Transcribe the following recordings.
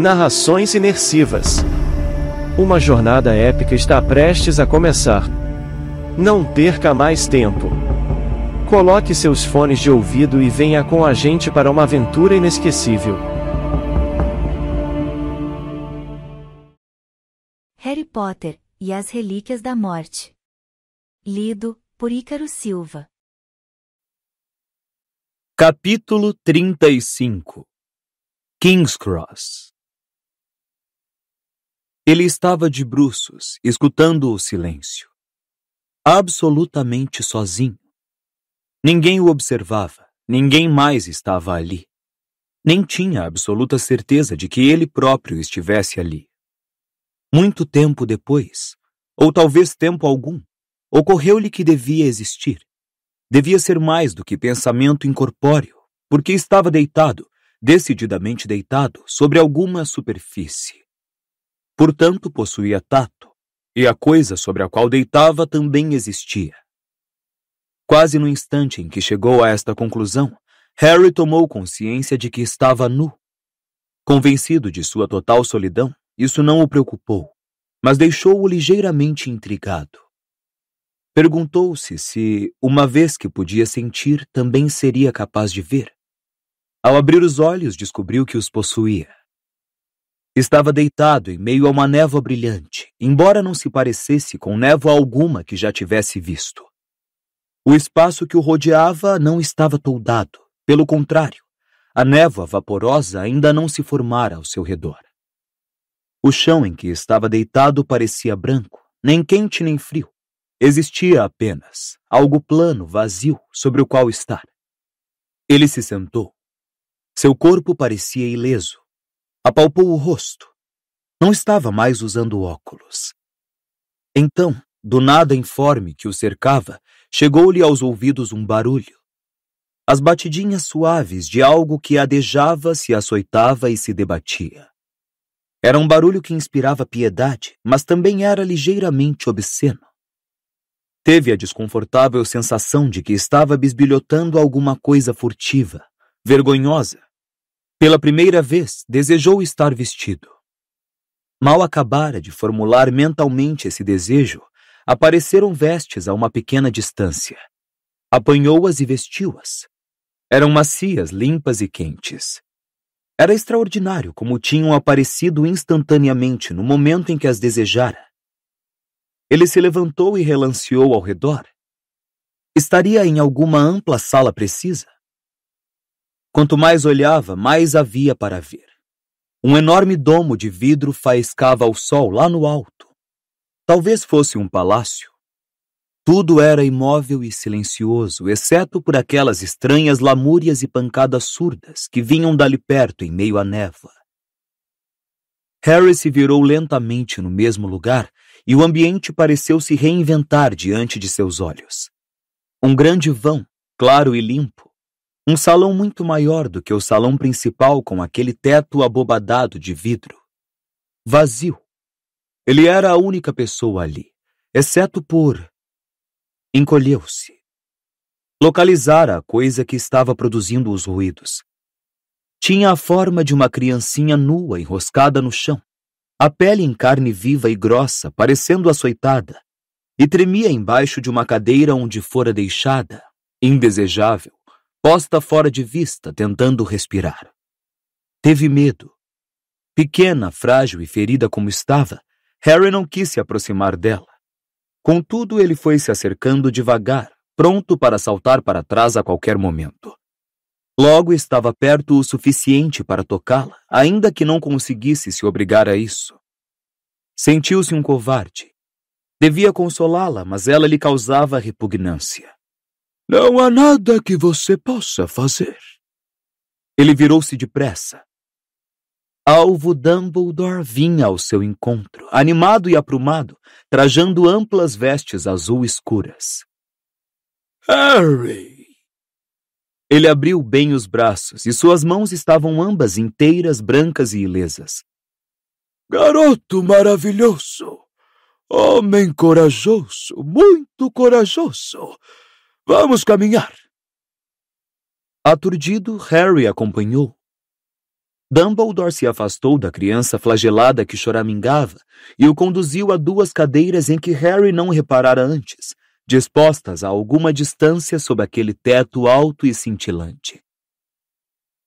Narrações imersivas. Uma jornada épica está prestes a começar. Não perca mais tempo. Coloque seus fones de ouvido e venha com a gente para uma aventura inesquecível. Harry Potter e as Relíquias da Morte. Lido por Ícaro Silva. Capítulo 35 King's Cross ele estava de bruços, escutando o silêncio. Absolutamente sozinho. Ninguém o observava, ninguém mais estava ali. Nem tinha absoluta certeza de que ele próprio estivesse ali. Muito tempo depois, ou talvez tempo algum, ocorreu-lhe que devia existir. Devia ser mais do que pensamento incorpóreo, porque estava deitado, decididamente deitado, sobre alguma superfície Portanto, possuía tato, e a coisa sobre a qual deitava também existia. Quase no instante em que chegou a esta conclusão, Harry tomou consciência de que estava nu. Convencido de sua total solidão, isso não o preocupou, mas deixou-o ligeiramente intrigado. Perguntou-se se, uma vez que podia sentir, também seria capaz de ver. Ao abrir os olhos, descobriu que os possuía. Estava deitado em meio a uma névoa brilhante, embora não se parecesse com névoa alguma que já tivesse visto. O espaço que o rodeava não estava toldado, pelo contrário, a névoa vaporosa ainda não se formara ao seu redor. O chão em que estava deitado parecia branco, nem quente nem frio. Existia apenas algo plano, vazio, sobre o qual estar. Ele se sentou. Seu corpo parecia ileso, Apalpou o rosto. Não estava mais usando óculos. Então, do nada informe que o cercava, chegou-lhe aos ouvidos um barulho. As batidinhas suaves de algo que adejava, se açoitava e se debatia. Era um barulho que inspirava piedade, mas também era ligeiramente obsceno. Teve a desconfortável sensação de que estava bisbilhotando alguma coisa furtiva, vergonhosa, pela primeira vez, desejou estar vestido. Mal acabara de formular mentalmente esse desejo, apareceram vestes a uma pequena distância. Apanhou-as e vestiu-as. Eram macias, limpas e quentes. Era extraordinário como tinham aparecido instantaneamente no momento em que as desejara. Ele se levantou e relanceou ao redor. Estaria em alguma ampla sala precisa? Quanto mais olhava, mais havia para ver. Um enorme domo de vidro faiscava ao sol lá no alto. Talvez fosse um palácio. Tudo era imóvel e silencioso, exceto por aquelas estranhas lamúrias e pancadas surdas que vinham dali perto em meio à névoa. Harry se virou lentamente no mesmo lugar e o ambiente pareceu se reinventar diante de seus olhos. Um grande vão, claro e limpo, um salão muito maior do que o salão principal com aquele teto abobadado de vidro. Vazio. Ele era a única pessoa ali, exceto por. Encolheu-se. Localizara a coisa que estava produzindo os ruídos. Tinha a forma de uma criancinha nua enroscada no chão, a pele em carne viva e grossa, parecendo açoitada, e tremia embaixo de uma cadeira onde fora deixada, indesejável, posta fora de vista, tentando respirar. Teve medo. Pequena, frágil e ferida como estava, Harry não quis se aproximar dela. Contudo, ele foi se acercando devagar, pronto para saltar para trás a qualquer momento. Logo estava perto o suficiente para tocá-la, ainda que não conseguisse se obrigar a isso. Sentiu-se um covarde. Devia consolá-la, mas ela lhe causava repugnância. Não há nada que você possa fazer. Ele virou-se depressa. Alvo Dumbledore vinha ao seu encontro, animado e aprumado, trajando amplas vestes azul escuras. Harry! Ele abriu bem os braços e suas mãos estavam ambas inteiras, brancas e ilesas. Garoto maravilhoso! Homem corajoso, muito corajoso! Vamos caminhar. Aturdido, Harry acompanhou. Dumbledore se afastou da criança flagelada que choramingava e o conduziu a duas cadeiras em que Harry não reparara antes, dispostas a alguma distância sob aquele teto alto e cintilante.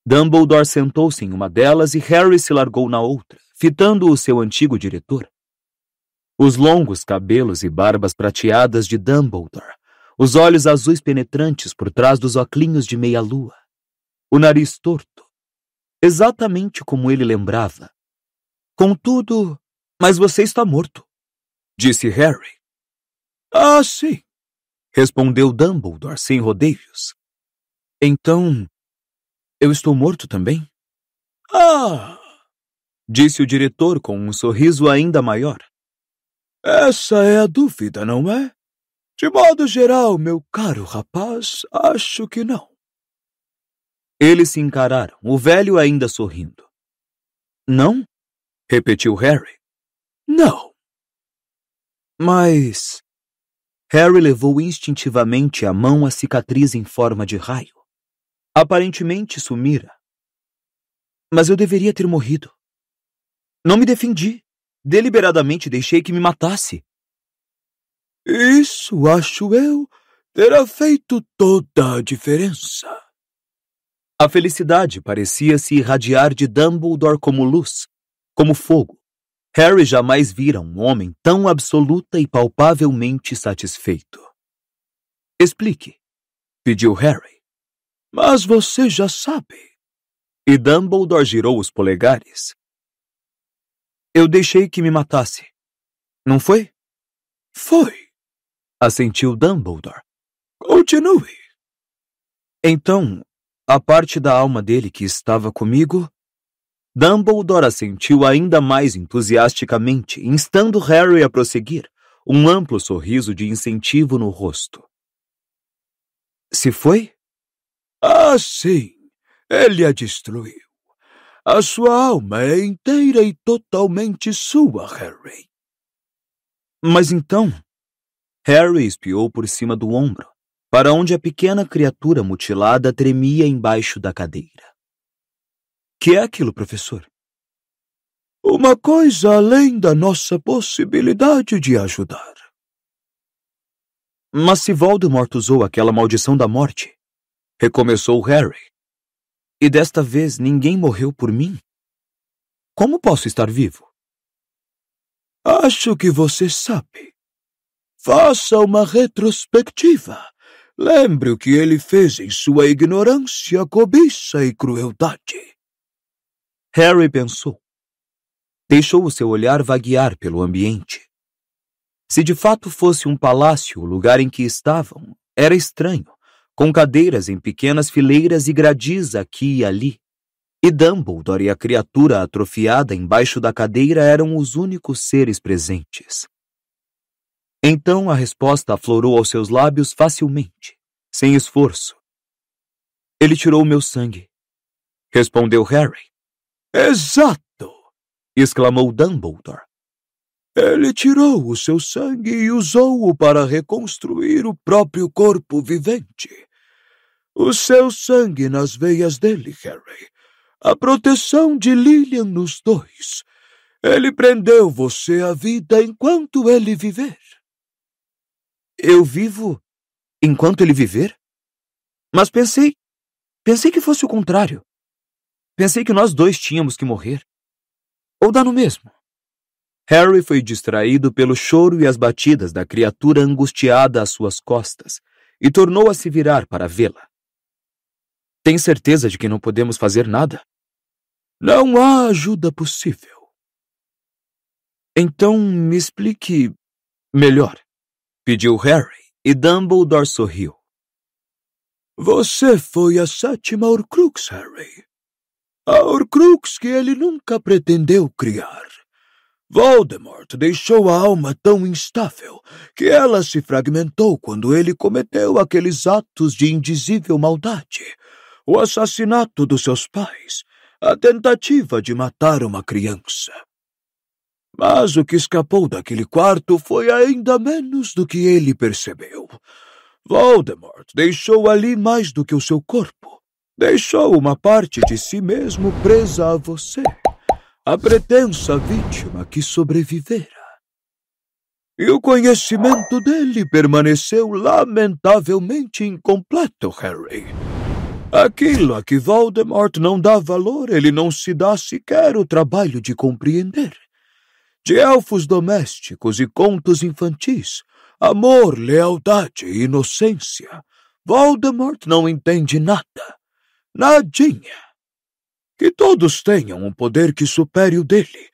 Dumbledore sentou-se em uma delas e Harry se largou na outra, fitando o seu antigo diretor. Os longos cabelos e barbas prateadas de Dumbledore os olhos azuis penetrantes por trás dos oclinhos de meia-lua, o nariz torto, exatamente como ele lembrava. Contudo, mas você está morto, disse Harry. Ah, sim, respondeu Dumbledore sem rodeios. Então, eu estou morto também? Ah, disse o diretor com um sorriso ainda maior. Essa é a dúvida, não é? De modo geral, meu caro rapaz, acho que não. Eles se encararam, o velho ainda sorrindo. Não? repetiu Harry. Não. Mas. Harry levou instintivamente a mão à cicatriz em forma de raio. Aparentemente sumira. Mas eu deveria ter morrido. Não me defendi. Deliberadamente deixei que me matasse. Isso, acho eu, terá feito toda a diferença. A felicidade parecia se irradiar de Dumbledore como luz, como fogo. Harry jamais vira um homem tão absoluta e palpavelmente satisfeito. Explique, pediu Harry. Mas você já sabe. E Dumbledore girou os polegares. Eu deixei que me matasse. Não foi? Foi assentiu Dumbledore. Continue. Então, a parte da alma dele que estava comigo. Dumbledore assentiu ainda mais entusiasticamente, instando Harry a prosseguir, um amplo sorriso de incentivo no rosto. Se foi? Ah, sim. Ele a destruiu. A sua alma é inteira e totalmente sua, Harry. Mas então, Harry espiou por cima do ombro, para onde a pequena criatura mutilada tremia embaixo da cadeira. Que é aquilo, professor? Uma coisa além da nossa possibilidade de ajudar. Mas se Voldemort usou aquela maldição da morte, recomeçou Harry. E desta vez ninguém morreu por mim? Como posso estar vivo? Acho que você sabe. Faça uma retrospectiva. Lembre o que ele fez em sua ignorância, cobiça e crueldade. Harry pensou. Deixou o seu olhar vaguear pelo ambiente. Se de fato fosse um palácio o lugar em que estavam, era estranho, com cadeiras em pequenas fileiras e gradis aqui e ali. E Dumbledore e a criatura atrofiada embaixo da cadeira eram os únicos seres presentes. Então a resposta aflorou aos seus lábios facilmente, sem esforço. Ele tirou meu sangue. Respondeu Harry. Exato! exclamou Dumbledore. Ele tirou o seu sangue e usou-o para reconstruir o próprio corpo vivente. O seu sangue nas veias dele, Harry. A proteção de Lillian nos dois. Ele prendeu você à vida enquanto ele viver. Eu vivo enquanto ele viver? Mas pensei. Pensei que fosse o contrário. Pensei que nós dois tínhamos que morrer. Ou dá no mesmo. Harry foi distraído pelo choro e as batidas da criatura angustiada às suas costas e tornou a se virar para vê-la. Tem certeza de que não podemos fazer nada? Não há ajuda possível. Então me explique melhor pediu Harry, e Dumbledore sorriu. Você foi a sétima Horcrux, Harry. A Horcrux que ele nunca pretendeu criar. Voldemort deixou a alma tão instável que ela se fragmentou quando ele cometeu aqueles atos de indizível maldade, o assassinato dos seus pais, a tentativa de matar uma criança. Mas o que escapou daquele quarto foi ainda menos do que ele percebeu. Voldemort deixou ali mais do que o seu corpo. Deixou uma parte de si mesmo presa a você, a pretensa vítima que sobrevivera. E o conhecimento dele permaneceu lamentavelmente incompleto, Harry. Aquilo a que Voldemort não dá valor, ele não se dá sequer o trabalho de compreender de elfos domésticos e contos infantis, amor, lealdade e inocência. Voldemort não entende nada. Nadinha. Que todos tenham um poder que supere o dele,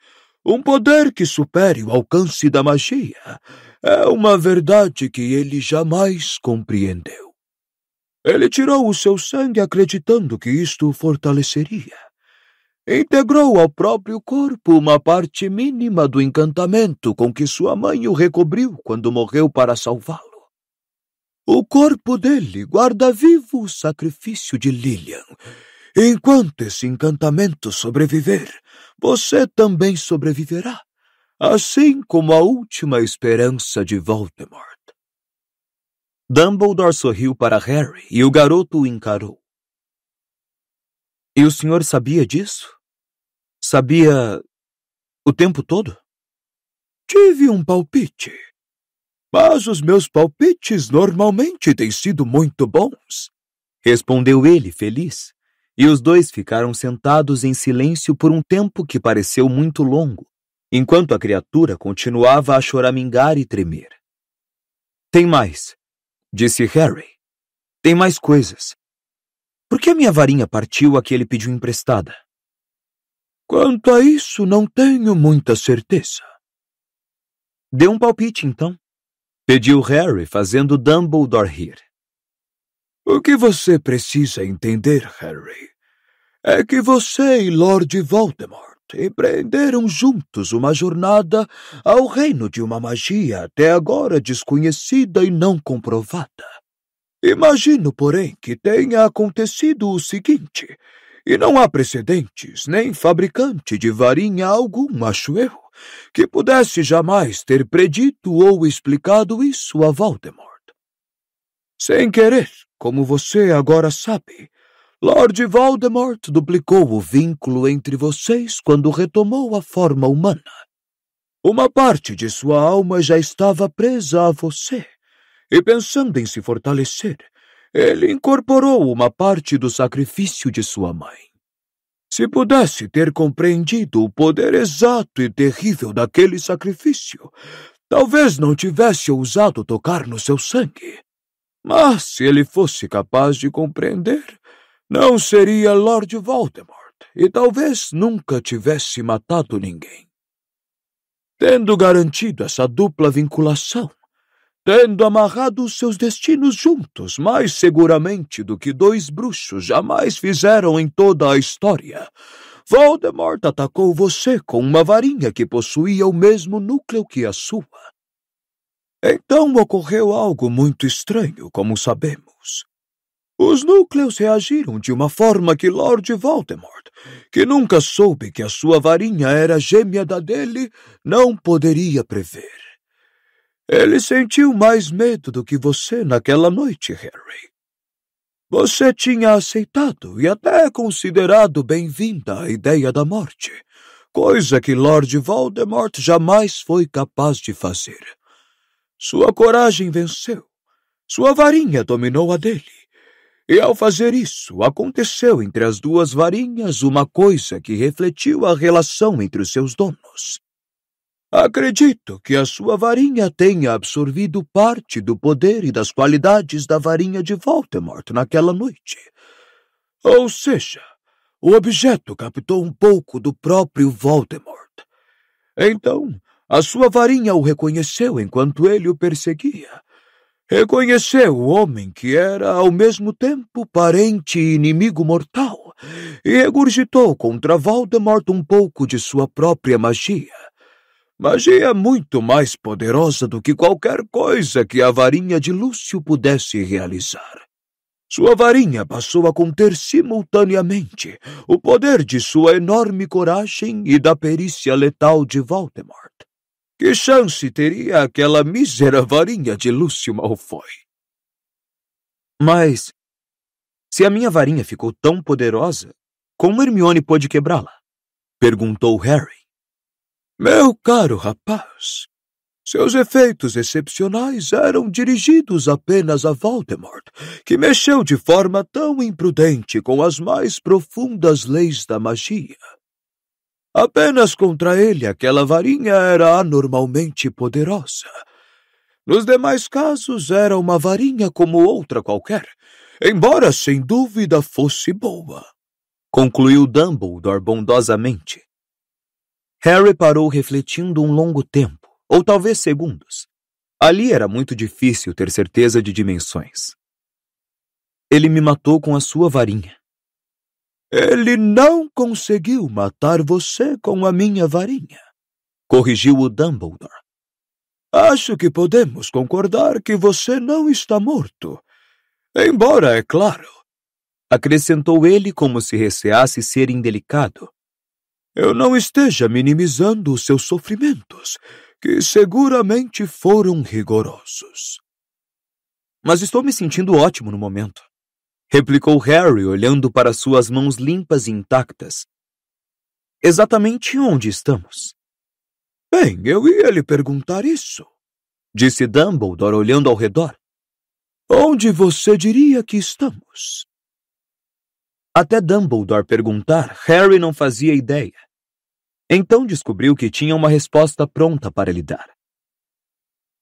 um poder que supere o alcance da magia. É uma verdade que ele jamais compreendeu. Ele tirou o seu sangue acreditando que isto o fortaleceria. Integrou ao próprio corpo uma parte mínima do encantamento com que sua mãe o recobriu quando morreu para salvá-lo. O corpo dele guarda vivo o sacrifício de Lilian. Enquanto esse encantamento sobreviver, você também sobreviverá, assim como a última esperança de Voldemort. Dumbledore sorriu para Harry e o garoto o encarou. E o senhor sabia disso? Sabia o tempo todo? Tive um palpite. Mas os meus palpites normalmente têm sido muito bons, respondeu ele, feliz. E os dois ficaram sentados em silêncio por um tempo que pareceu muito longo, enquanto a criatura continuava a choramingar e tremer. Tem mais, disse Harry. Tem mais coisas. Por que a minha varinha partiu a que ele pediu emprestada? Quanto a isso, não tenho muita certeza. Dê um palpite, então, pediu Harry, fazendo Dumbledore rir. O que você precisa entender, Harry, é que você e Lord Voldemort empreenderam juntos uma jornada ao reino de uma magia até agora desconhecida e não comprovada. Imagino, porém, que tenha acontecido o seguinte e não há precedentes, nem fabricante de varinha algum, acho eu, que pudesse jamais ter predito ou explicado isso a Voldemort. Sem querer, como você agora sabe, Lord Voldemort duplicou o vínculo entre vocês quando retomou a forma humana. Uma parte de sua alma já estava presa a você, e pensando em se fortalecer, ele incorporou uma parte do sacrifício de sua mãe. Se pudesse ter compreendido o poder exato e terrível daquele sacrifício, talvez não tivesse ousado tocar no seu sangue. Mas se ele fosse capaz de compreender, não seria Lord Voldemort e talvez nunca tivesse matado ninguém. Tendo garantido essa dupla vinculação, tendo amarrado os seus destinos juntos mais seguramente do que dois bruxos jamais fizeram em toda a história. Voldemort atacou você com uma varinha que possuía o mesmo núcleo que a sua. Então ocorreu algo muito estranho, como sabemos. Os núcleos reagiram de uma forma que Lord Voldemort, que nunca soube que a sua varinha era gêmea da dele, não poderia prever. Ele sentiu mais medo do que você naquela noite, Harry. Você tinha aceitado e até considerado bem-vinda a ideia da morte, coisa que Lord Voldemort jamais foi capaz de fazer. Sua coragem venceu. Sua varinha dominou a dele. E ao fazer isso, aconteceu entre as duas varinhas uma coisa que refletiu a relação entre os seus donos. Acredito que a sua varinha tenha absorvido parte do poder e das qualidades da varinha de Voldemort naquela noite. Ou seja, o objeto captou um pouco do próprio Voldemort. Então, a sua varinha o reconheceu enquanto ele o perseguia. Reconheceu o homem que era ao mesmo tempo parente e inimigo mortal, e regurgitou contra Voldemort um pouco de sua própria magia magia é muito mais poderosa do que qualquer coisa que a varinha de Lúcio pudesse realizar. Sua varinha passou a conter simultaneamente o poder de sua enorme coragem e da perícia letal de Voldemort. Que chance teria aquela mísera varinha de Lúcio Malfoy? Mas, se a minha varinha ficou tão poderosa, como Hermione pôde quebrá-la? Perguntou Harry. Meu caro rapaz, seus efeitos excepcionais eram dirigidos apenas a Voldemort, que mexeu de forma tão imprudente com as mais profundas leis da magia. Apenas contra ele aquela varinha era anormalmente poderosa. Nos demais casos era uma varinha como outra qualquer, embora sem dúvida fosse boa. Concluiu Dumbledore bondosamente. Harry parou refletindo um longo tempo, ou talvez segundos. Ali era muito difícil ter certeza de dimensões. Ele me matou com a sua varinha. Ele não conseguiu matar você com a minha varinha, corrigiu o Dumbledore. Acho que podemos concordar que você não está morto. Embora, é claro, acrescentou ele como se receasse ser indelicado eu não esteja minimizando os seus sofrimentos, que seguramente foram rigorosos. Mas estou me sentindo ótimo no momento, replicou Harry, olhando para suas mãos limpas e intactas. Exatamente onde estamos? Bem, eu ia lhe perguntar isso, disse Dumbledore olhando ao redor. Onde você diria que estamos? Até Dumbledore perguntar, Harry não fazia ideia. Então descobriu que tinha uma resposta pronta para lhe dar.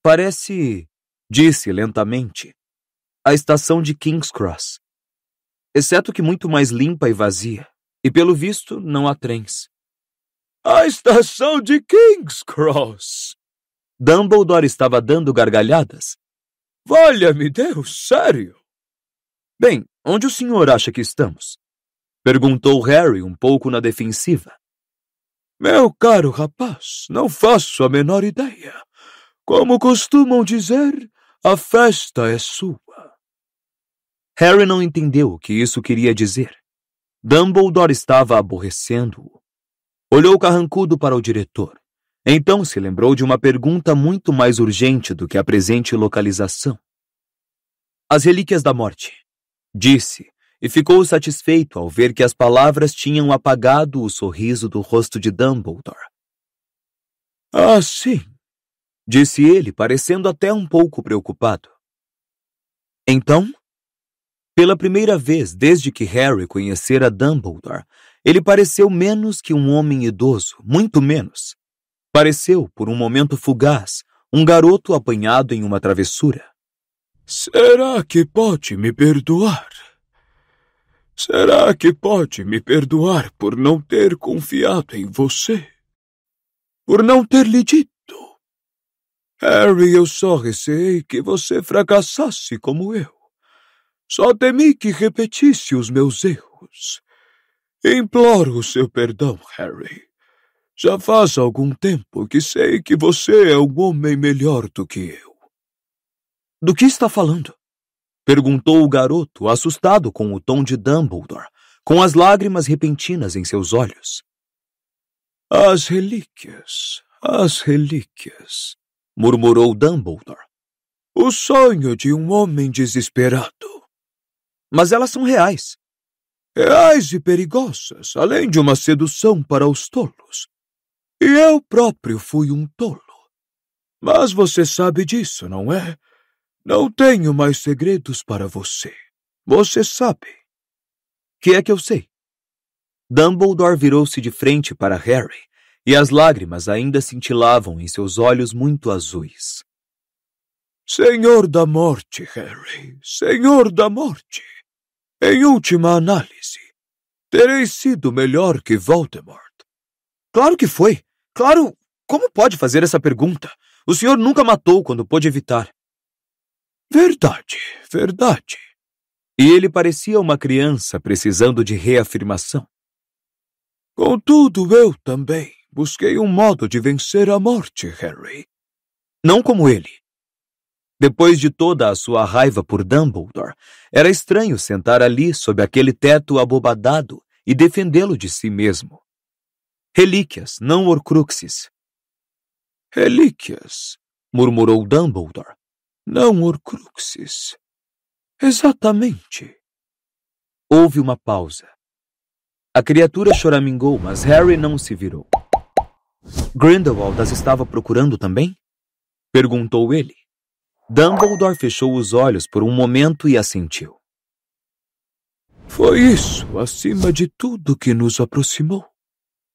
Parece, disse lentamente, a estação de King's Cross. Exceto que muito mais limpa e vazia, e pelo visto não há trens. A estação de King's Cross! Dumbledore estava dando gargalhadas. Valha-me Deus, sério! Bem, onde o senhor acha que estamos? Perguntou Harry um pouco na defensiva, meu caro rapaz, não faço a menor ideia. Como costumam dizer, a festa é sua. Harry não entendeu o que isso queria dizer. Dumbledore estava aborrecendo-o. Olhou carrancudo para o diretor. Então se lembrou de uma pergunta muito mais urgente do que a presente localização. As relíquias da morte, disse, e ficou satisfeito ao ver que as palavras tinham apagado o sorriso do rosto de Dumbledore. Ah, sim, disse ele, parecendo até um pouco preocupado. Então, pela primeira vez desde que Harry conhecera Dumbledore, ele pareceu menos que um homem idoso, muito menos. Pareceu, por um momento fugaz, um garoto apanhado em uma travessura. Será que pode me perdoar? Será que pode me perdoar por não ter confiado em você? Por não ter lhe dito? Harry, eu só receei que você fracassasse como eu. Só temi que repetisse os meus erros. Imploro o seu perdão, Harry. Já faz algum tempo que sei que você é um homem melhor do que eu. Do que está falando? Perguntou o garoto, assustado com o tom de Dumbledore, com as lágrimas repentinas em seus olhos. As relíquias, as relíquias, murmurou Dumbledore. O sonho de um homem desesperado. Mas elas são reais. Reais e perigosas, além de uma sedução para os tolos. E eu próprio fui um tolo. Mas você sabe disso, não é? Não tenho mais segredos para você. Você sabe. Que é que eu sei? Dumbledore virou-se de frente para Harry e as lágrimas ainda cintilavam em seus olhos muito azuis. Senhor da morte, Harry, senhor da morte. Em última análise, terei sido melhor que Voldemort. Claro que foi. Claro. Como pode fazer essa pergunta? O senhor nunca matou quando pôde evitar. Verdade, verdade. E ele parecia uma criança precisando de reafirmação. Contudo, eu também busquei um modo de vencer a morte, Harry. Não como ele. Depois de toda a sua raiva por Dumbledore, era estranho sentar ali sob aquele teto abobadado e defendê-lo de si mesmo. Relíquias, não Horcruxes. Relíquias, murmurou Dumbledore, não Horcruxes. Exatamente. Houve uma pausa. A criatura choramingou, mas Harry não se virou. Grindelwald as estava procurando também? Perguntou ele. Dumbledore fechou os olhos por um momento e assentiu. Foi isso, acima de tudo, que nos aproximou,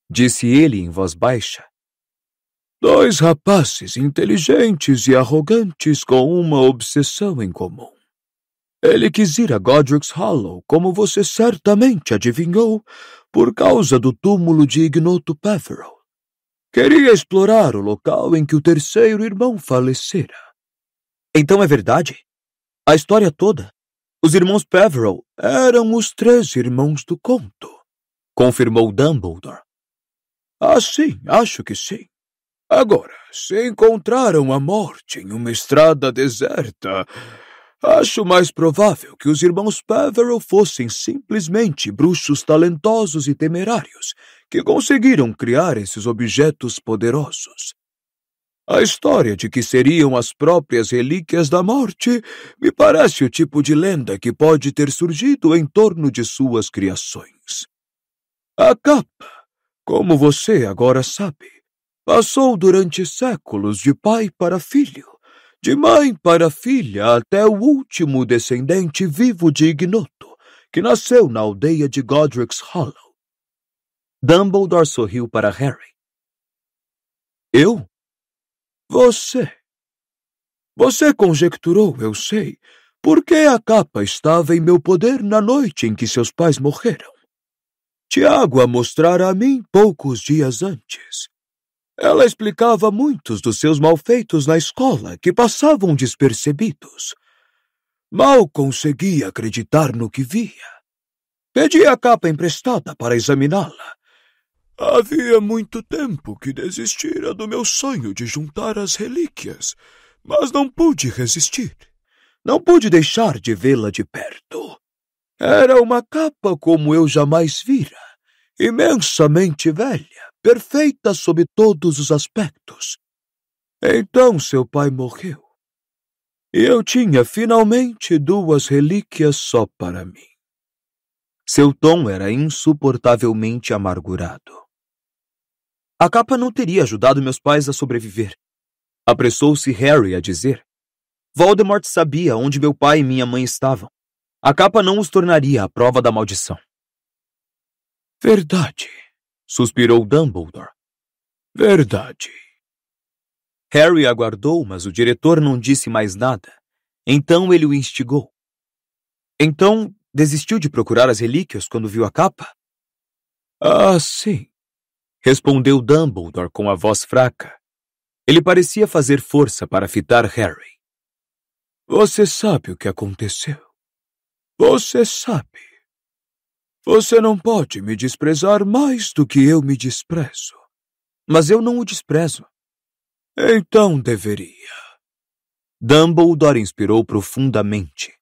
disse ele em voz baixa, Dois rapazes inteligentes e arrogantes com uma obsessão em comum. Ele quis ir a Godric's Hollow, como você certamente adivinhou, por causa do túmulo de Ignoto Peverell. Queria explorar o local em que o terceiro irmão falecera. Então é verdade? A história toda? Os irmãos Peverell eram os três irmãos do conto, confirmou Dumbledore. Ah, sim, acho que sim. Agora, se encontraram a morte em uma estrada deserta, acho mais provável que os irmãos Peveril fossem simplesmente bruxos talentosos e temerários que conseguiram criar esses objetos poderosos. A história de que seriam as próprias relíquias da morte me parece o tipo de lenda que pode ter surgido em torno de suas criações. A capa, como você agora sabe, Passou durante séculos de pai para filho, de mãe para filha, até o último descendente vivo de Ignoto, que nasceu na aldeia de Godric's Hollow. Dumbledore sorriu para Harry. Eu? Você. Você conjecturou, eu sei, Por que a capa estava em meu poder na noite em que seus pais morreram. Tiago a mostrara a mim poucos dias antes, ela explicava muitos dos seus malfeitos na escola que passavam despercebidos. Mal conseguia acreditar no que via. Pedi a capa emprestada para examiná-la. Havia muito tempo que desistira do meu sonho de juntar as relíquias, mas não pude resistir. Não pude deixar de vê-la de perto. Era uma capa como eu jamais vira, imensamente velha perfeita sob todos os aspectos. Então seu pai morreu. E eu tinha finalmente duas relíquias só para mim. Seu tom era insuportavelmente amargurado. A capa não teria ajudado meus pais a sobreviver. Apressou-se Harry a dizer. Voldemort sabia onde meu pai e minha mãe estavam. A capa não os tornaria a prova da maldição. Verdade, suspirou Dumbledore. Verdade. Harry aguardou, mas o diretor não disse mais nada. Então ele o instigou. Então desistiu de procurar as relíquias quando viu a capa? Ah, sim, respondeu Dumbledore com a voz fraca. Ele parecia fazer força para fitar Harry. Você sabe o que aconteceu. Você sabe. Você não pode me desprezar mais do que eu me desprezo. Mas eu não o desprezo. Então deveria. Dumbledore inspirou profundamente.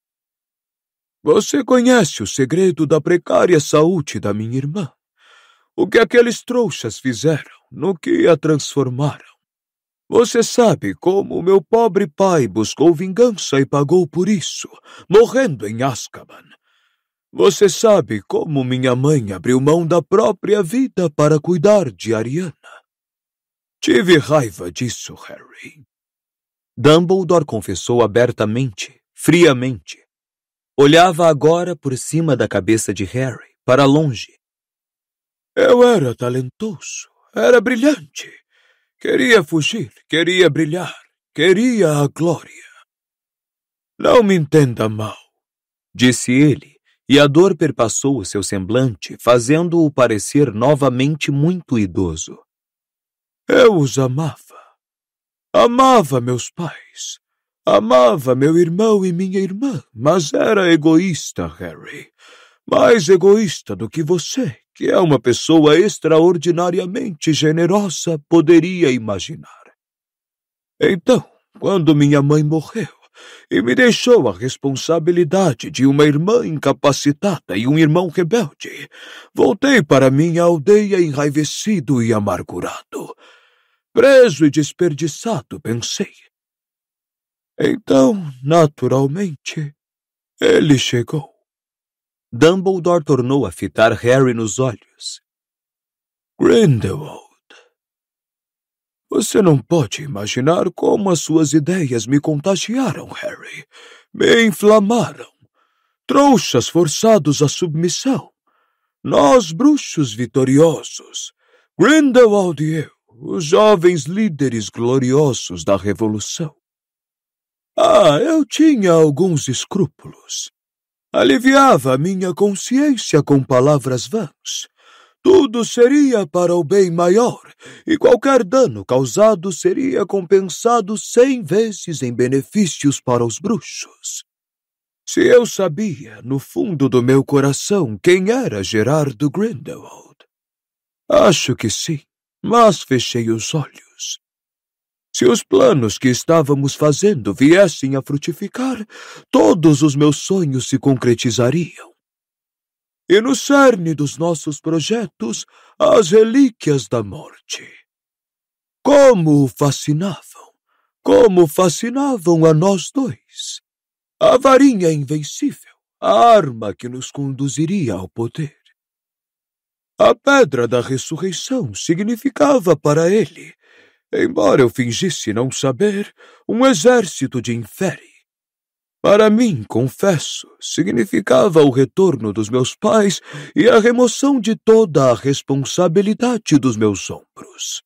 Você conhece o segredo da precária saúde da minha irmã. O que aqueles trouxas fizeram, no que a transformaram. Você sabe como meu pobre pai buscou vingança e pagou por isso, morrendo em Azkaban, você sabe como minha mãe abriu mão da própria vida para cuidar de Ariana. Tive raiva disso, Harry. Dumbledore confessou abertamente, friamente. Olhava agora por cima da cabeça de Harry, para longe. Eu era talentoso, era brilhante. Queria fugir, queria brilhar, queria a glória. Não me entenda mal, disse ele, e a dor perpassou o seu semblante, fazendo-o parecer novamente muito idoso. Eu os amava. Amava meus pais. Amava meu irmão e minha irmã, mas era egoísta, Harry. Mais egoísta do que você, que é uma pessoa extraordinariamente generosa, poderia imaginar. Então, quando minha mãe morreu, e me deixou a responsabilidade de uma irmã incapacitada e um irmão rebelde. Voltei para minha aldeia enraivecido e amargurado. Preso e desperdiçado, pensei. Então, naturalmente, ele chegou. Dumbledore tornou a fitar Harry nos olhos. Grindelwald. Você não pode imaginar como as suas ideias me contagiaram, Harry. Me inflamaram. Trouxas forçados à submissão. Nós, bruxos vitoriosos. Grindelwald e eu, os jovens líderes gloriosos da Revolução. Ah, eu tinha alguns escrúpulos. Aliviava minha consciência com palavras vãs tudo seria para o bem maior, e qualquer dano causado seria compensado cem vezes em benefícios para os bruxos. Se eu sabia, no fundo do meu coração, quem era Gerardo Grindelwald. Acho que sim, mas fechei os olhos. Se os planos que estávamos fazendo viessem a frutificar, todos os meus sonhos se concretizariam e no cerne dos nossos projetos as relíquias da morte. Como fascinavam, como fascinavam a nós dois. A varinha invencível, a arma que nos conduziria ao poder. A pedra da ressurreição significava para ele, embora eu fingisse não saber, um exército de inferi para mim, confesso, significava o retorno dos meus pais e a remoção de toda a responsabilidade dos meus ombros.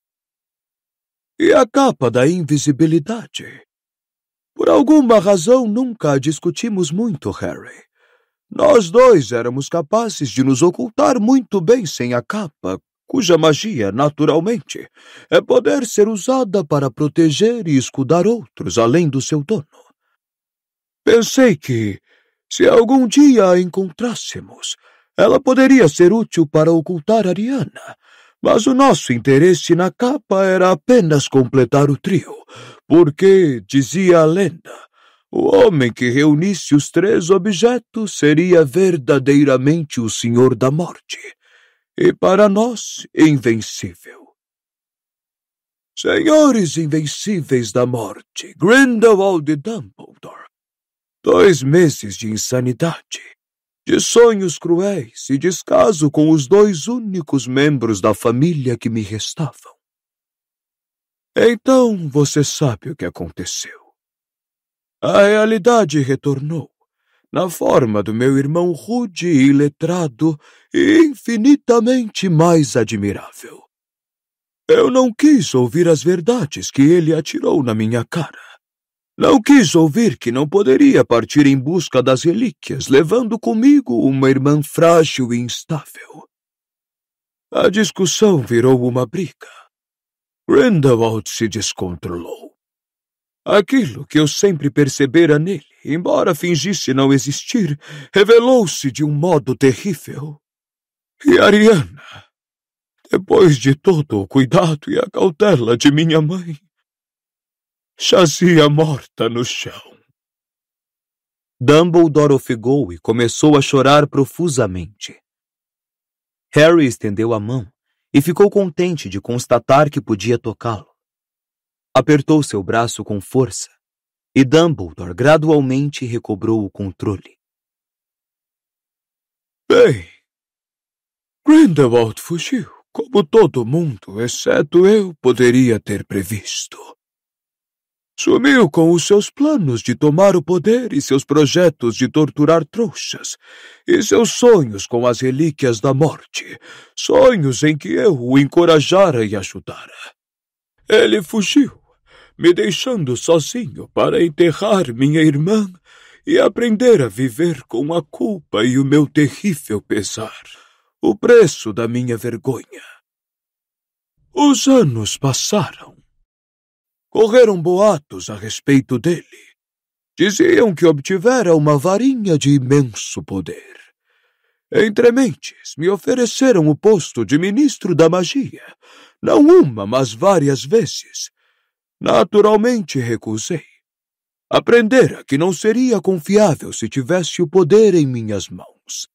E a capa da invisibilidade? Por alguma razão nunca a discutimos muito, Harry. Nós dois éramos capazes de nos ocultar muito bem sem a capa, cuja magia, naturalmente, é poder ser usada para proteger e escudar outros além do seu dono. Pensei que, se algum dia a encontrássemos, ela poderia ser útil para ocultar Ariana, mas o nosso interesse na capa era apenas completar o trio, porque, dizia a lenda, o homem que reunisse os três objetos seria verdadeiramente o Senhor da Morte, e para nós, invencível. Senhores invencíveis da morte, Grindelwald e Dumbledore, Dois meses de insanidade, de sonhos cruéis e descaso com os dois únicos membros da família que me restavam. Então você sabe o que aconteceu. A realidade retornou, na forma do meu irmão rude e letrado e infinitamente mais admirável. Eu não quis ouvir as verdades que ele atirou na minha cara. Não quis ouvir que não poderia partir em busca das relíquias, levando comigo uma irmã frágil e instável. A discussão virou uma briga. Grindelwald se descontrolou. Aquilo que eu sempre percebera nele, embora fingisse não existir, revelou-se de um modo terrível. E Ariana, depois de todo o cuidado e a cautela de minha mãe, jazia morta no chão. Dumbledore ofegou e começou a chorar profusamente. Harry estendeu a mão e ficou contente de constatar que podia tocá-lo. Apertou seu braço com força e Dumbledore gradualmente recobrou o controle. Bem, Grindelwald fugiu, como todo mundo, exceto eu poderia ter previsto. Sumiu com os seus planos de tomar o poder e seus projetos de torturar trouxas, e seus sonhos com as relíquias da morte, sonhos em que eu o encorajara e ajudara. Ele fugiu, me deixando sozinho para enterrar minha irmã e aprender a viver com a culpa e o meu terrível pesar, o preço da minha vergonha. Os anos passaram Correram boatos a respeito dele. Diziam que obtivera uma varinha de imenso poder. Entre mentes, me ofereceram o posto de ministro da magia, não uma, mas várias vezes. Naturalmente recusei. Aprendera que não seria confiável se tivesse o poder em minhas mãos.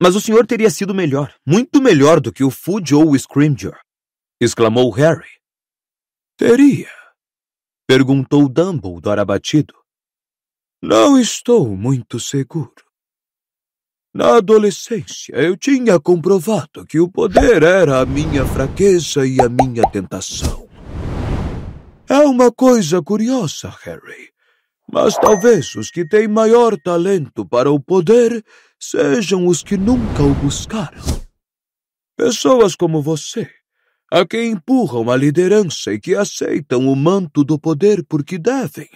Mas o senhor teria sido melhor, muito melhor do que o Fudge ou o Scrimgeour, exclamou Harry, Teria? Perguntou Dumbledore abatido. Não estou muito seguro. Na adolescência, eu tinha comprovado que o poder era a minha fraqueza e a minha tentação. É uma coisa curiosa, Harry, mas talvez os que têm maior talento para o poder sejam os que nunca o buscaram. Pessoas como você, a quem empurram a liderança e que aceitam o manto do poder porque devem,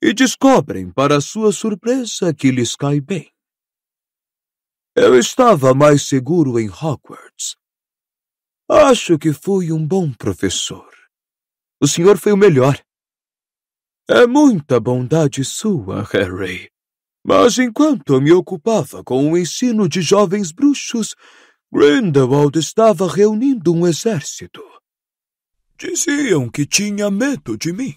e descobrem, para sua surpresa, que lhes cai bem. Eu estava mais seguro em Hogwarts. Acho que fui um bom professor. O senhor foi o melhor. É muita bondade sua, Harry. Mas enquanto me ocupava com o ensino de jovens bruxos, Grindelwald estava reunindo um exército. Diziam que tinha medo de mim.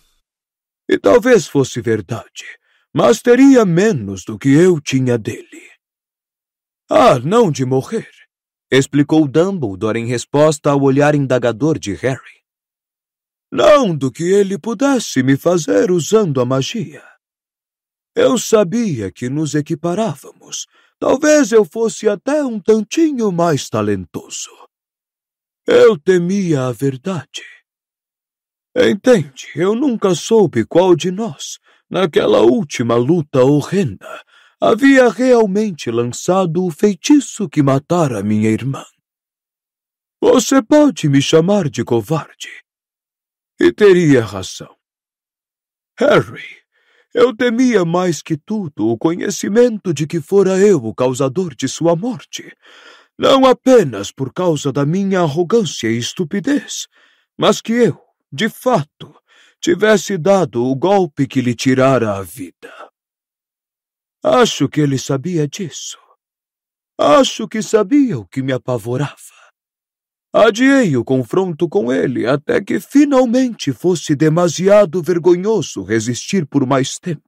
E talvez fosse verdade, mas teria menos do que eu tinha dele. Ah, não de morrer, explicou Dumbledore em resposta ao olhar indagador de Harry. Não do que ele pudesse me fazer usando a magia. Eu sabia que nos equiparávamos, Talvez eu fosse até um tantinho mais talentoso. Eu temia a verdade. Entende, eu nunca soube qual de nós, naquela última luta horrenda, havia realmente lançado o feitiço que matara minha irmã. Você pode me chamar de covarde. E teria razão. Harry, eu temia mais que tudo o conhecimento de que fora eu o causador de sua morte, não apenas por causa da minha arrogância e estupidez, mas que eu, de fato, tivesse dado o golpe que lhe tirara a vida. Acho que ele sabia disso. Acho que sabia o que me apavorava. Adiei o confronto com ele até que finalmente fosse demasiado vergonhoso resistir por mais tempo.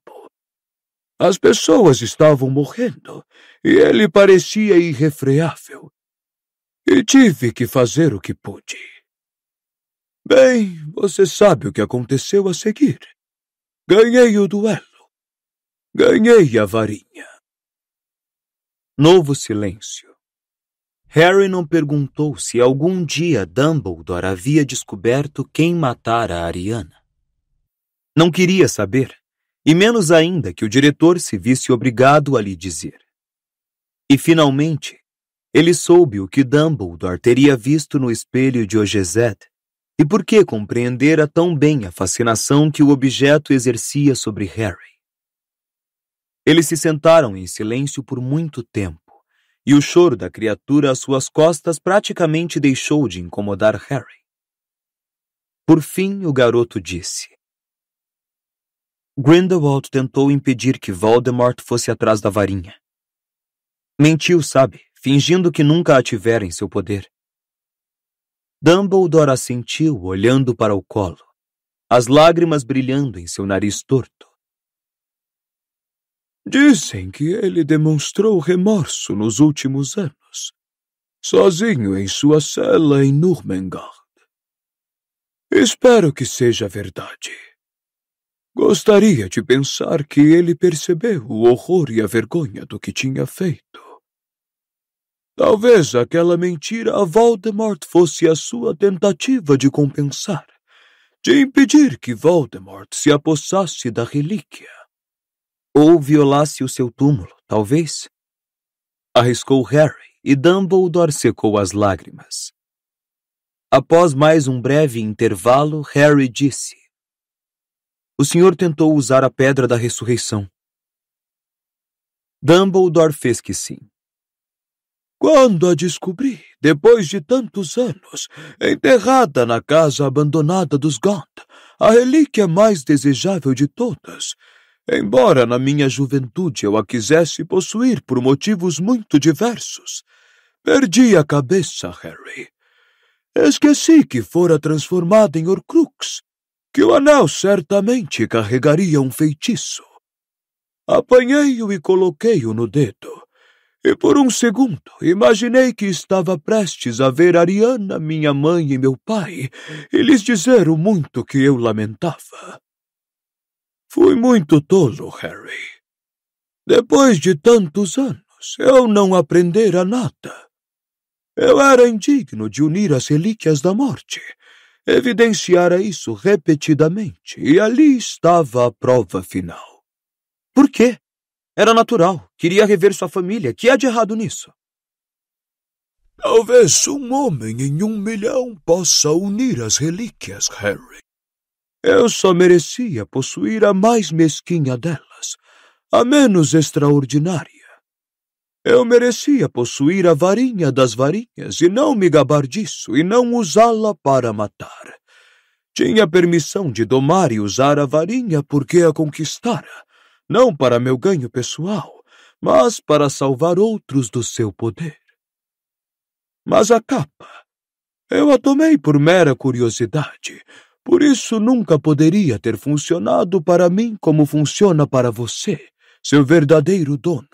As pessoas estavam morrendo e ele parecia irrefreável. E tive que fazer o que pude. Bem, você sabe o que aconteceu a seguir. Ganhei o duelo. Ganhei a varinha. Novo silêncio. Harry não perguntou se algum dia Dumbledore havia descoberto quem matara a Ariana. Não queria saber, e menos ainda que o diretor se visse obrigado a lhe dizer. E finalmente, ele soube o que Dumbledore teria visto no espelho de Ogezed e por que compreendera tão bem a fascinação que o objeto exercia sobre Harry. Eles se sentaram em silêncio por muito tempo e o choro da criatura às suas costas praticamente deixou de incomodar Harry. Por fim, o garoto disse: Grindelwald tentou impedir que Voldemort fosse atrás da varinha. Mentiu, sabe, fingindo que nunca a tivera em seu poder. Dumbledore assentiu, olhando para o colo, as lágrimas brilhando em seu nariz torto. Dizem que ele demonstrou remorso nos últimos anos, sozinho em sua cela em Nurmengard. Espero que seja verdade. Gostaria de pensar que ele percebeu o horror e a vergonha do que tinha feito. Talvez aquela mentira a Voldemort fosse a sua tentativa de compensar, de impedir que Voldemort se apossasse da relíquia. Ou violasse o seu túmulo, talvez. Arriscou Harry e Dumbledore secou as lágrimas. Após mais um breve intervalo, Harry disse: O senhor tentou usar a pedra da ressurreição. Dumbledore fez que sim. Quando a descobri, depois de tantos anos, enterrada na casa abandonada dos Gond, a relíquia mais desejável de todas, embora na minha juventude eu a quisesse possuir por motivos muito diversos. Perdi a cabeça, Harry. Esqueci que fora transformada em Horcrux, que o anel certamente carregaria um feitiço. Apanhei-o e coloquei-o no dedo, e por um segundo imaginei que estava prestes a ver Ariana, minha mãe e meu pai, e lhes dizer o muito que eu lamentava. Fui muito tolo, Harry. Depois de tantos anos, eu não aprendera nada. Eu era indigno de unir as relíquias da morte. Evidenciara isso repetidamente, e ali estava a prova final. Por quê? Era natural. Queria rever sua família. Que há de errado nisso? Talvez um homem em um milhão possa unir as relíquias, Harry. Eu só merecia possuir a mais mesquinha delas, a menos extraordinária. Eu merecia possuir a varinha das varinhas e não me gabar disso e não usá-la para matar. Tinha permissão de domar e usar a varinha porque a conquistara, não para meu ganho pessoal, mas para salvar outros do seu poder. Mas a capa, eu a tomei por mera curiosidade, por isso nunca poderia ter funcionado para mim como funciona para você, seu verdadeiro dono.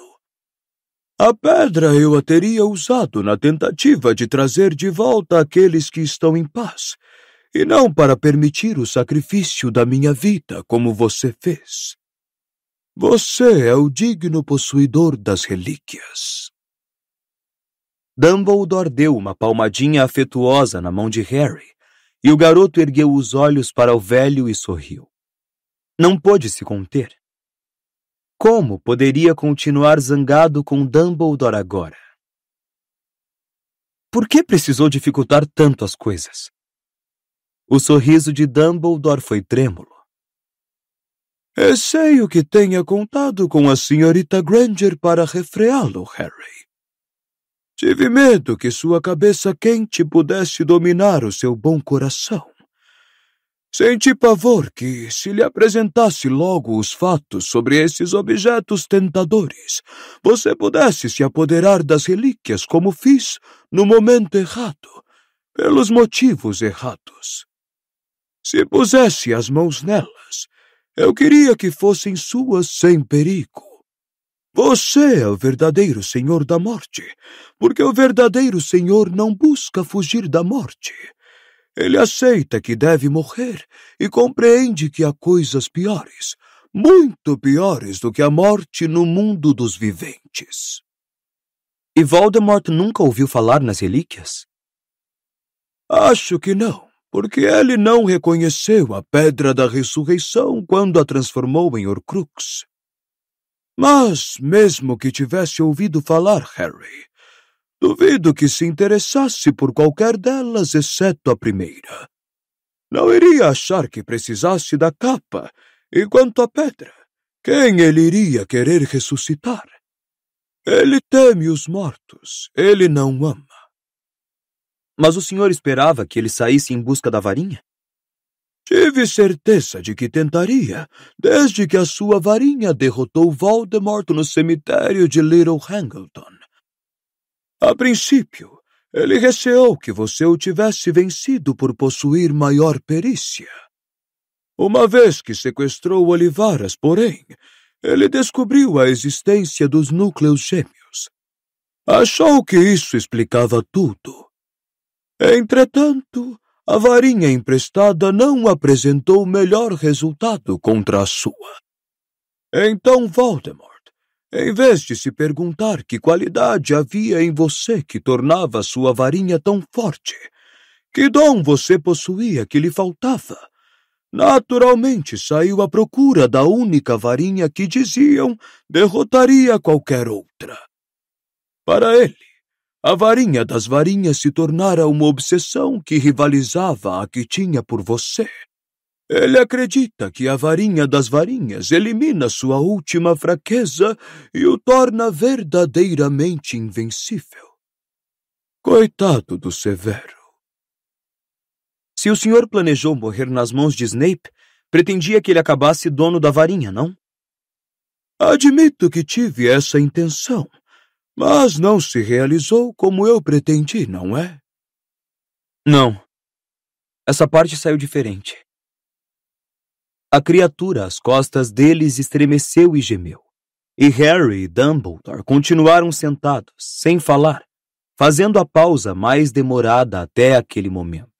A pedra eu a teria usado na tentativa de trazer de volta aqueles que estão em paz, e não para permitir o sacrifício da minha vida como você fez. Você é o digno possuidor das relíquias. Dumbledore deu uma palmadinha afetuosa na mão de Harry e o garoto ergueu os olhos para o velho e sorriu. Não pôde se conter. Como poderia continuar zangado com Dumbledore agora? Por que precisou dificultar tanto as coisas? O sorriso de Dumbledore foi trêmulo. Receio é sei o que tenha contado com a senhorita Granger para refreá-lo, Harry. Tive medo que sua cabeça quente pudesse dominar o seu bom coração. Senti pavor que se lhe apresentasse logo os fatos sobre esses objetos tentadores, você pudesse se apoderar das relíquias como fiz no momento errado, pelos motivos errados. Se pusesse as mãos nelas, eu queria que fossem suas sem perigo. Você é o verdadeiro senhor da morte, porque o verdadeiro senhor não busca fugir da morte. Ele aceita que deve morrer e compreende que há coisas piores, muito piores do que a morte no mundo dos viventes. E Voldemort nunca ouviu falar nas relíquias? Acho que não, porque ele não reconheceu a Pedra da Ressurreição quando a transformou em Horcrux. Mas, mesmo que tivesse ouvido falar, Harry, duvido que se interessasse por qualquer delas, exceto a primeira. Não iria achar que precisasse da capa, e quanto à pedra, quem ele iria querer ressuscitar? Ele teme os mortos, ele não ama. Mas o senhor esperava que ele saísse em busca da varinha? Tive certeza de que tentaria, desde que a sua varinha derrotou Voldemort no cemitério de Little Hangleton. A princípio, ele receou que você o tivesse vencido por possuir maior perícia. Uma vez que sequestrou Olivaras, porém, ele descobriu a existência dos núcleos gêmeos. Achou que isso explicava tudo. Entretanto, a varinha emprestada não apresentou melhor resultado contra a sua. Então Voldemort, em vez de se perguntar que qualidade havia em você que tornava sua varinha tão forte, que dom você possuía que lhe faltava, naturalmente saiu à procura da única varinha que diziam derrotaria qualquer outra. Para ele, a varinha das varinhas se tornara uma obsessão que rivalizava a que tinha por você. Ele acredita que a varinha das varinhas elimina sua última fraqueza e o torna verdadeiramente invencível. Coitado do Severo. Se o senhor planejou morrer nas mãos de Snape, pretendia que ele acabasse dono da varinha, não? Admito que tive essa intenção, mas não se realizou como eu pretendi, não é? Não. Essa parte saiu diferente. A criatura às costas deles estremeceu e gemeu. E Harry e Dumbledore continuaram sentados, sem falar, fazendo a pausa mais demorada até aquele momento.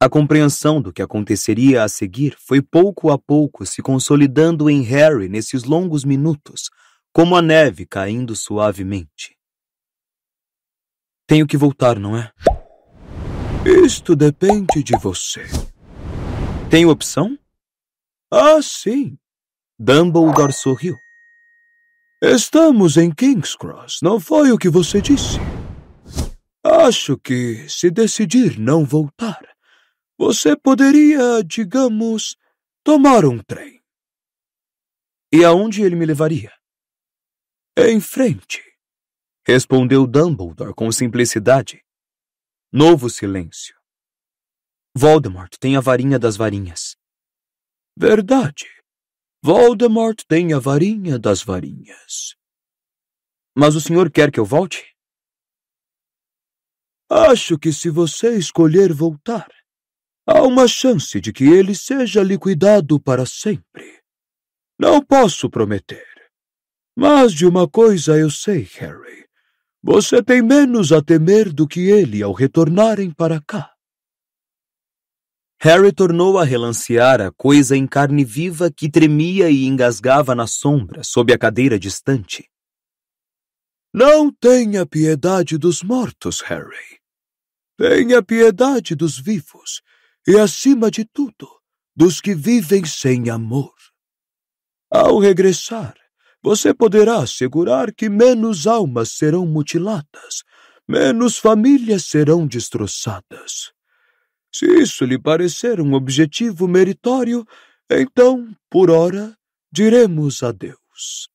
A compreensão do que aconteceria a seguir foi pouco a pouco se consolidando em Harry nesses longos minutos como a neve caindo suavemente. Tenho que voltar, não é? Isto depende de você. Tem opção? Ah, sim. Dumbledore sorriu. Estamos em King's Cross, não foi o que você disse? Acho que, se decidir não voltar, você poderia, digamos, tomar um trem. E aonde ele me levaria? Em frente, respondeu Dumbledore com simplicidade. Novo silêncio. Voldemort tem a varinha das varinhas. Verdade. Voldemort tem a varinha das varinhas. Mas o senhor quer que eu volte? Acho que se você escolher voltar, há uma chance de que ele seja liquidado para sempre. Não posso prometer. Mas de uma coisa eu sei, Harry. Você tem menos a temer do que ele ao retornarem para cá. Harry tornou a relancear a coisa em carne viva que tremia e engasgava na sombra sob a cadeira distante. Não tenha piedade dos mortos, Harry. Tenha piedade dos vivos e, acima de tudo, dos que vivem sem amor. Ao regressar, você poderá assegurar que menos almas serão mutiladas, menos famílias serão destroçadas. Se isso lhe parecer um objetivo meritório, então, por ora, diremos adeus.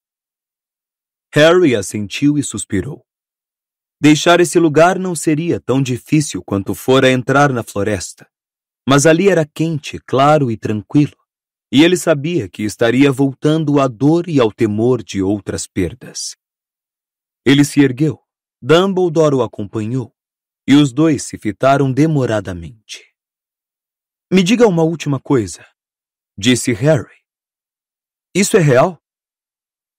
Harry assentiu e suspirou. Deixar esse lugar não seria tão difícil quanto fora entrar na floresta, mas ali era quente, claro e tranquilo, e ele sabia que estaria voltando à dor e ao temor de outras perdas. Ele se ergueu. Dumbledore o acompanhou, e os dois se fitaram demoradamente. Me diga uma última coisa, disse Harry. Isso é real?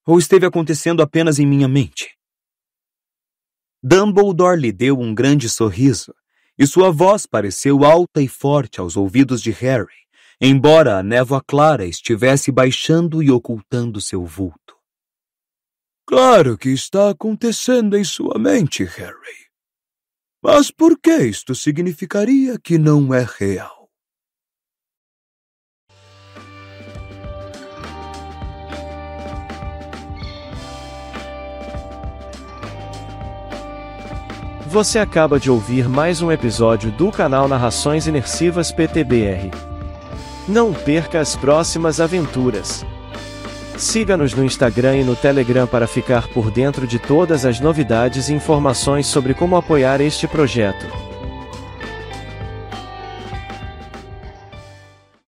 Ou esteve acontecendo apenas em minha mente? Dumbledore lhe deu um grande sorriso, e sua voz pareceu alta e forte aos ouvidos de Harry, embora a névoa clara estivesse baixando e ocultando seu vulto. Claro que está acontecendo em sua mente, Harry. Mas por que isto significaria que não é real? Você acaba de ouvir mais um episódio do canal Narrações Imersivas PTBR. Não perca as próximas aventuras. Siga-nos no Instagram e no Telegram para ficar por dentro de todas as novidades e informações sobre como apoiar este projeto.